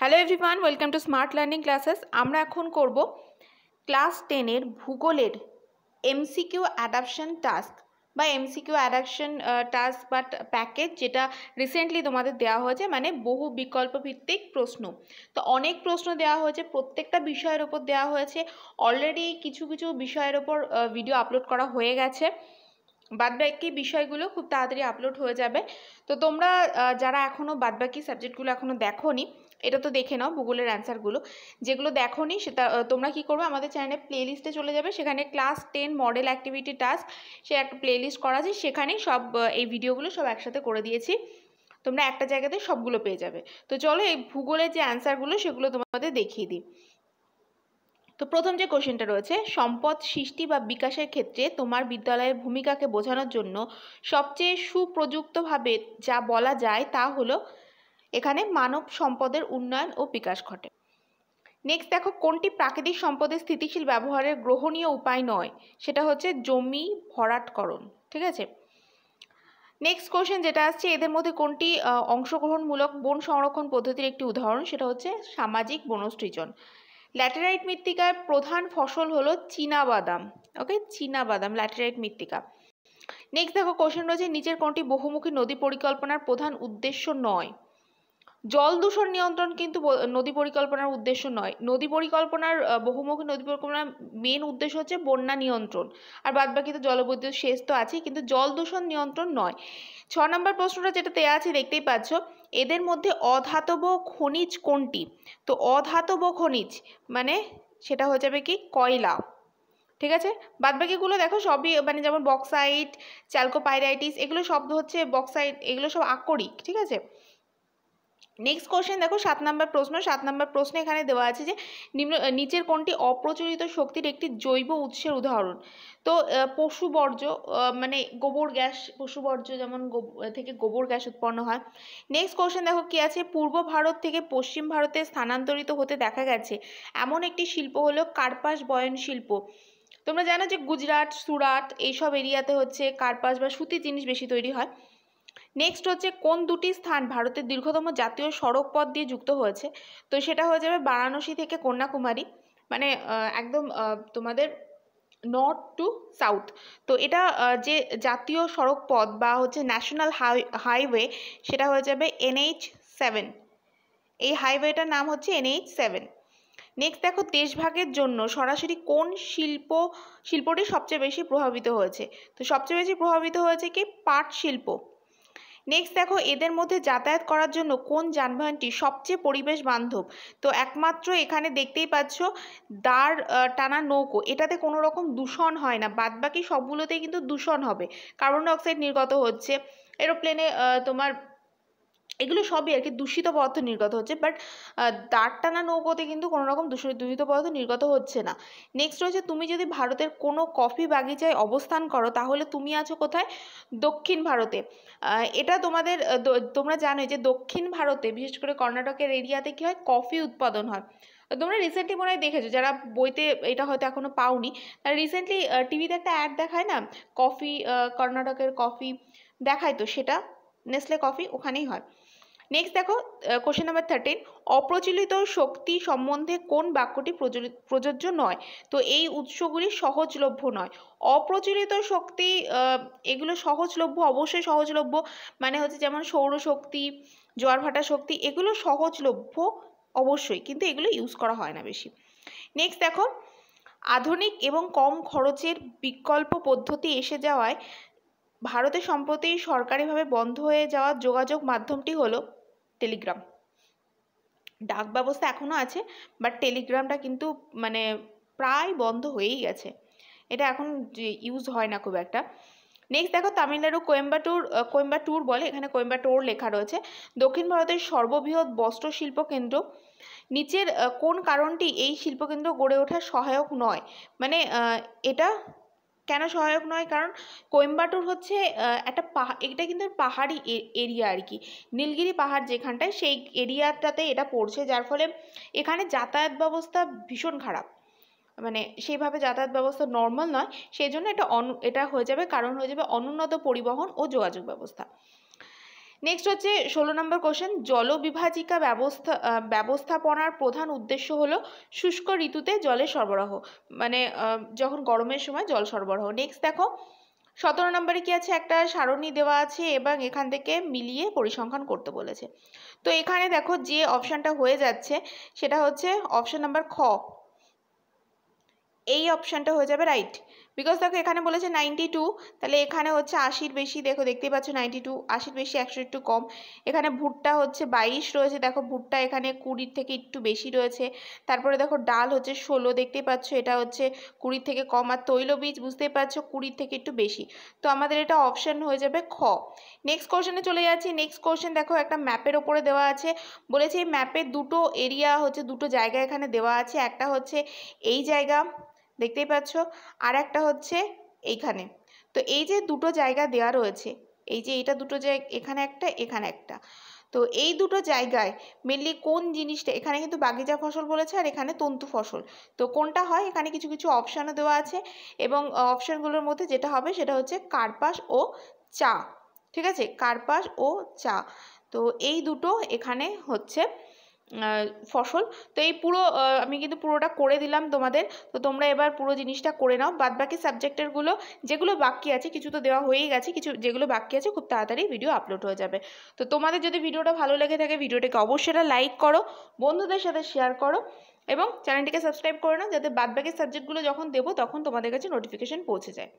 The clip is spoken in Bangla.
hello everyone welcome to smart learning classes আমরা এখন করব ক্লাস টেনের ভূগোলের এমসিকিউ অ্যাডাপশন টাস্ক বা এমসিকিউ অ্যাডাকশন টাস্ক বা প্যাকেজ যেটা রিসেন্টলি তোমাদের দেওয়া হয়েছে মানে বহু বিকল্প ভিত্তিক প্রশ্ন তো অনেক প্রশ্ন দেওয়া হয়েছে প্রত্যেকটা বিষয়ের ওপর দেওয়া হয়েছে অলরেডি কিছু কিছু বিষয়ের ওপর ভিডিও আপলোড করা হয়ে গেছে বাদবাকি বিষয়গুলো খুব তাড়াতাড়ি আপলোড হয়ে যাবে তো তোমরা যারা এখনও বাদবাকি সাবজেক্টগুলো এখনও দেখো এটা তো দেখে নাও ভূগোলের অ্যান্সারগুলো যেগুলো দেখো নি সেটা তোমরা কি করবে আমাদের চ্যানেলে প্লেলিস্টে চলে যাবে সেখানে class ten model activity task সে একটা প্লেলিস্ট করা আছে সেখানেই সব এই ভিডিওগুলো সব একসাথে করে দিয়েছি তোমরা একটা জায়গাতে সবগুলো পেয়ে যাবে তো চলো এই ভূগোলের যে অ্যান্সারগুলো সেগুলো তোমাদের দেখিয়ে দিই তো প্রথম যে কোশ্চেনটা রয়েছে সম্পদ সৃষ্টি বা বিকাশের ক্ষেত্রে তোমার বিদ্যালয়ের ভূমিকাকে বোঝানোর জন্য সবচেয়ে সুপ্রযুক্তভাবে যা বলা যায় তা হলো এখানে মানব সম্পদের উন্নয়ন ও বিকাশ ঘটে নেক্সট দেখো কোনটি প্রাকৃতিক সম্পদের স্থিতিশীল ব্যবহারের গ্রহণীয় উপায় নয় সেটা হচ্ছে জমি ভরাটকরণ ঠিক আছে নেক্সট কোশ্চেন যেটা আসছে এদের মধ্যে কোনটি অংশগ্রহণমূলক বন সংরক্ষণ পদ্ধতির একটি উদাহরণ সেটা হচ্ছে সামাজিক বনসৃজন ল্যাটেরাইট মৃত্তিকার প্রধান ফসল হলো বাদাম ওকে বাদাম ল্যাটেরাইট মৃত্তিকা নেক্সট দেখো কোশ্চেন রয়েছে নিচের কোনটি বহুমুখী নদী পরিকল্পনার প্রধান উদ্দেশ্য নয় জল দূষণ নিয়ন্ত্রণ কিন্তু নদী পরিকল্পনার উদ্দেশ্য নয় নদী পরিকল্পনার বহুমুখী নদী পরিকল্পনার মেন উদ্দেশ্য হচ্ছে বন্যা নিয়ন্ত্রণ আর বাদবাকি তো জলবৈদ্যুৎ সেচ তো আছেই কিন্তু জল দূষণ নিয়ন্ত্রণ নয় ছ নম্বর প্রশ্নটা যেটা দেওয়া আছে দেখতেই পাচ্ছ এদের মধ্যে অধাতব খনিজ কোনটি তো অধাতব খনিজ মানে সেটা হয়ে যাবে কি কয়লা ঠিক আছে বাদবাকিগুলো দেখো সবই মানে যেমন বক্সাইট চ্যালকোপাইরাইটিস এগুলো শব্দ হচ্ছে বক্সাইট এগুলো সব আকরিক ঠিক আছে নেক্সট কোশ্চেন দেখো সাত নম্বর প্রশ্ন সাত নম্বর প্রশ্ন এখানে দেওয়া আছে যে নিম্ন নিচের কোনটি অপ্রচলিত শক্তির একটি জৈব উৎসের উদাহরণ তো পশু বর্জ্য মানে গোবর গ্যাস পশু বর্জ্য যেমন থেকে গোবর গ্যাস উৎপন্ন হয় নেক্সট কোশ্চেন দেখো কি আছে পূর্ব ভারত থেকে পশ্চিম ভারতে স্থানান্তরিত হতে দেখা গেছে এমন একটি শিল্প হলো কার্পাস বয়ন শিল্প তোমরা জানো যে গুজরাট সুরাট এইসব এরিয়াতে হচ্ছে কার্পাস বা সুতি জিনিস বেশি তৈরি হয় নেক্সট হচ্ছে কোন দুটি স্থান ভারতের দীর্ঘতম জাতীয় সড়ক পথ দিয়ে যুক্ত হয়েছে তো সেটা হয়ে যাবে বারাণসী থেকে কন্যাকুমারী মানে একদম তোমাদের নর্থ টু সাউথ তো এটা যে জাতীয় সড়ক পথ বা হচ্ছে ন্যাশনাল হাইওয়ে সেটা হয়ে যাবে এনএইচ সেভেন এই হাইওয়েটার নাম হচ্ছে এনএইচ সেভেন নেক্সট দেখো দেশভাগের জন্য সরাসরি কোন শিল্প শিল্পটি সবচেয়ে বেশি প্রভাবিত হয়েছে তো সবচেয়ে বেশি প্রভাবিত হয়েছে কি পাট শিল্প নেক্সট দেখো এদের মধ্যে যাতায়াত করার জন্য কোন যানবাহনটি সবচেয়ে পরিবেশ বান্ধব তো একমাত্র এখানে দেখতেই পাচ্ছ দাঁড় টানা নৌকো এটাতে কোনো রকম দূষণ হয় না বাদবাকি সবগুলোতেই কিন্তু দূষণ হবে কার্বন ডাইঅক্সাইড নির্গত হচ্ছে এরোপ্লেনে তোমার এগুলো সবই আর কি দূষিত পদার্থ নির্গত হচ্ছে বাট দাঁড় টানা নৌকোতে কিন্তু কোনো রকম দূষিত দূষিত পদার্থ নির্গত হচ্ছে না নেক্সট রয়েছে তুমি যদি ভারতের কোনো কফি বাগিচায় অবস্থান করো তাহলে তুমি আছো কোথায় দক্ষিণ ভারতে এটা তোমাদের তোমরা জানো যে দক্ষিণ ভারতে বিশেষ করে কর্ণাটকের এরিয়াতে কী হয় কফি উৎপাদন হয় তোমরা রিসেন্টলি মনে হয় দেখেছো যারা বইতে এটা হয়তো এখনও পাওনি তারা রিসেন্টলি টিভিতে একটা অ্যাড দেখায় না কফি কর্ণাটকের কফি দেখায় তো সেটা নেসলে কফি ওখানেই হয় নেক্সট দেখো কোশ্চেন নাম্বার থার্টিন অপ্রচলিত শক্তি সম্বন্ধে কোন বাক্যটি প্রযোজ্য নয় তো এই উৎসগুলি সহজলভ্য নয় অপ্রচলিত শক্তি এগুলো সহজলভ্য অবশ্যই সহজলভ্য মানে হচ্ছে যেমন সৌরশক্তি জোয়ারভাটা শক্তি এগুলো সহজলভ্য অবশ্যই কিন্তু এগুলো ইউজ করা হয় না বেশি নেক্সট দেখো আধুনিক এবং কম খরচের বিকল্প পদ্ধতি এসে যাওয়ায় ভারতে সম্প্রতি সরকারিভাবে বন্ধ হয়ে যাওয়া যোগাযোগ মাধ্যমটি হলো টেলিগ্রাম ডাক ব্যবস্থা এখনও আছে বাট টেলিগ্রামটা কিন্তু মানে প্রায় বন্ধ হয়েই গেছে এটা এখন ইউজ হয় না খুব একটা নেক্সট দেখো তামিলনাড়ু কোয়েম্বাটুর কোয়েম্বাটুর বলে এখানে কোয়েম্বাটোর লেখা রয়েছে দক্ষিণ ভারতের সর্ববৃহৎ বস্ত্র শিল্প কেন্দ্র নিচের কোন কারণটি এই শিল্পকেন্দ্র গড়ে ওঠার সহায়ক নয় মানে এটা কেন সহায়ক নয় কারণ কোয়েম্বাটোর হচ্ছে একটা পাহা এটা কিন্তু পাহাড়ি এরিয়া আর কি নীলগিরি পাহাড় যেখানটায় সেই এরিয়াটাতে এটা পড়ছে যার ফলে এখানে যাতায়াত ব্যবস্থা ভীষণ খারাপ মানে সেইভাবে যাতায়াত ব্যবস্থা নর্মাল নয় সেই জন্য এটা অন এটা হয়ে যাবে কারণ হয়ে যাবে অনুন্নত পরিবহন ও যোগাযোগ ব্যবস্থা নেক্সট হচ্ছে ষোলো নম্বর কোশ্চেন জলবিভাজিকা ব্যবস্থা ব্যবস্থাপনার প্রধান উদ্দেশ্য হলো শুষ্ক ঋতুতে জলের সরবরাহ মানে যখন গরমের সময় জল সরবরাহ নেক্সট দেখো সতেরো নম্বরে কি আছে একটা সারণী দেওয়া আছে এবং এখান থেকে মিলিয়ে পরিসংখ্যান করতে বলেছে তো এখানে দেখো যে অপশানটা হয়ে যাচ্ছে সেটা হচ্ছে অপশান নাম্বার খ এই অপশানটা হয়ে যাবে রাইট বিকজ দেখো এখানে বলেছে নাইনটি টু তাহলে এখানে হচ্ছে আশির বেশি দেখো দেখতেই পাচ্ছ নাইনটি টু আশির বেশি একশো একটু কম এখানে ভুট্টা হচ্ছে বাইশ রয়েছে দেখো ভুট্টা এখানে কুড়ির থেকে একটু বেশি রয়েছে তারপরে দেখো ডাল হচ্ছে ষোলো দেখতে পাচ্ছ এটা হচ্ছে কুড়ির থেকে কম আর তৈলবীজ বুঝতেই পারছো কুড়ির থেকে একটু বেশি তো আমাদের এটা অপশান হয়ে যাবে খ নেক্সট কোয়েশনে চলে যাচ্ছি নেক্সট কোশ্চেন দেখো একটা ম্যাপের ওপরে দেওয়া আছে বলেছে এই ম্যাপে দুটো এরিয়া হচ্ছে দুটো জায়গা এখানে দেওয়া আছে একটা হচ্ছে এই জায়গা দেখতেই পাচ্ছ আর একটা হচ্ছে এইখানে তো এই যে দুটো জায়গা দেওয়া রয়েছে এই যে এটা দুটো জায়গা এখানে একটা এখানে একটা তো এই দুটো জায়গায় মেনলি কোন জিনিসটা এখানে কিন্তু বাগিচা ফসল বলেছে আর এখানে তন্তু ফসল তো কোনটা হয় এখানে কিছু কিছু অপশানও দেওয়া আছে এবং অপশানগুলোর মধ্যে যেটা হবে সেটা হচ্ছে কার্পাস ও চা ঠিক আছে কার্পাস ও চা তো এই দুটো এখানে হচ্ছে ফসল তো এই পুরো আমি কিন্তু পুরোটা করে দিলাম তোমাদের তো তোমরা এবার পুরো জিনিসটা করে নাও বাদ বাকি সাবজেক্টেরগুলো যেগুলো বাকি আছে কিছু তো দেওয়া হয়েই গেছে কিছু যেগুলো বাকি আছে খুব তাড়াতাড়ি ভিডিও আপলোড হয়ে যাবে তো তোমাদের যদি ভিডিওটা ভালো লেগে থাকে ভিডিওটাকে অবশ্যই লাইক করো বন্ধুদের সাথে শেয়ার করো এবং চ্যানেলটিকে সাবস্ক্রাইব করে নাও যাতে বাদ বাকি সাবজেক্টগুলো যখন দেবো তখন তোমাদের কাছে নোটিফিকেশান পৌঁছে যায়